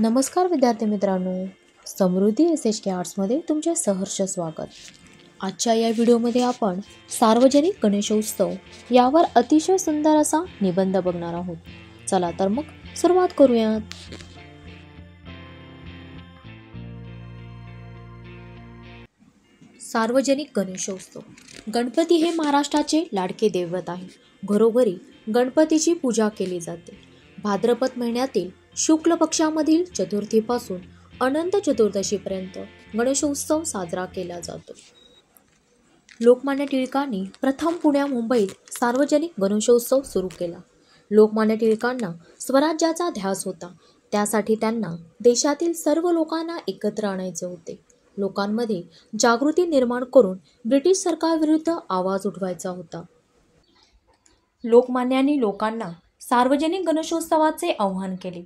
नमस्कार विद्यार्थी मित्रांनो समृद्धी एस एच के आर्ट्समध्ये तुमचे सहर्ष स्वागत आजच्या या व्हिडिओमध्ये आपण सार्वजनिक गणेशोत्सव यावर अतिशय सुंदर असा निबंध बघणार आहोत चला तर मग सुरुवात करूयात सार्वजनिक गणेशोत्सव गणपती हे महाराष्ट्राचे लाडके दैवत आहे घरोघरी गणपतीची पूजा केली जाते भाद्रपद महिन्यातील शुक्ल पक्षामधील चतुर्थीपासून अनंत चतुर्दशीपर्यंत गणेशोत्सव साजरा केला जातो लोकमान्य टिळकांनी प्रथम पुण्या मुंबईत सार्वजनिक गणेशोत्सव सुरू केला लोकमान्य टिळकांना स्वराज्याचा ध्यास होता त्यासाठी त्यांना देशातील सर्व लोकांना एकत्र आणायचे होते लोकांमध्ये जागृती निर्माण करून ब्रिटिश सरकारविरुद्ध आवाज उठवायचा होता लोकमान्यांनी लोकांना सार्वजनिक गणेशोत्सवाचे आव्हान केले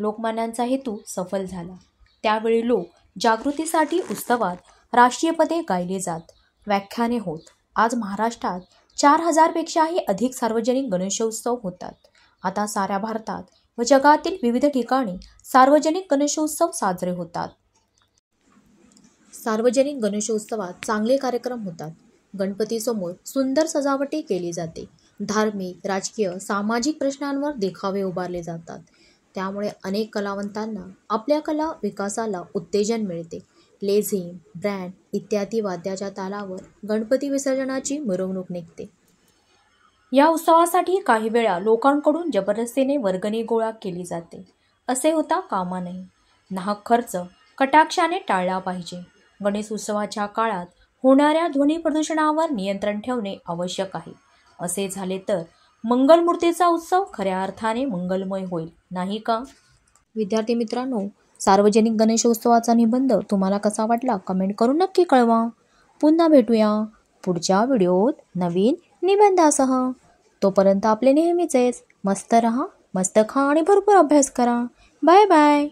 लोकमान्यांचा हेतू सफल झाला त्यावेळी लोक जागृतीसाठी उत्सवात राष्ट्रीय पदे गायले जात व्याख्याने होत आज महाराष्ट्रात चार हजारपेक्षाही अधिक सार्वजनिक गणेशोत्सव होतात आता साऱ्या भारतात व जगातील विविध ठिकाणी सार्वजनिक गणेशोत्सव साजरे होतात सार्वजनिक गणेशोत्सवात चांगले कार्यक्रम होतात गणपतीसमोर सुंदर सजावटी केली जाते धार्मिक राजकीय सामाजिक प्रश्नांवर देखावे उभारले जातात त्यामुळे अनेक कलावंतांना आपल्या कला विकासाला उत्तेजन मिळते लेझीम ब्रँड इत्यादी वाद्याच्या तालावर गणपती विसर्जनाची मिरवणूक निघते या उत्सवासाठी काही वेळा लोकांकडून जबरदस्तीने वर्गणी गोळा केली जाते असे होता कामा नाही नाहक खर्च कटाक्षाने टाळला पाहिजे गणेश उत्सवाच्या काळात होणाऱ्या ध्वनी प्रदूषणावर नियंत्रण ठेवणे आवश्यक आहे असे झाले तर मंगलमूर्तीचा उत्सव खऱ्या अर्थाने मंगलमय होईल नाही का विद्यार्थी मित्रांनो सार्वजनिक गणेशोत्सवाचा निबंध तुम्हाला कसा वाटला कमेंट करून नक्की कळवा पुन्हा भेटूया पुढच्या व्हिडिओत नवीन निबंधासह तोपर्यंत आपले नेहमीचेच मस्त रहा मस्त खा आणि भरपूर अभ्यास करा बाय बाय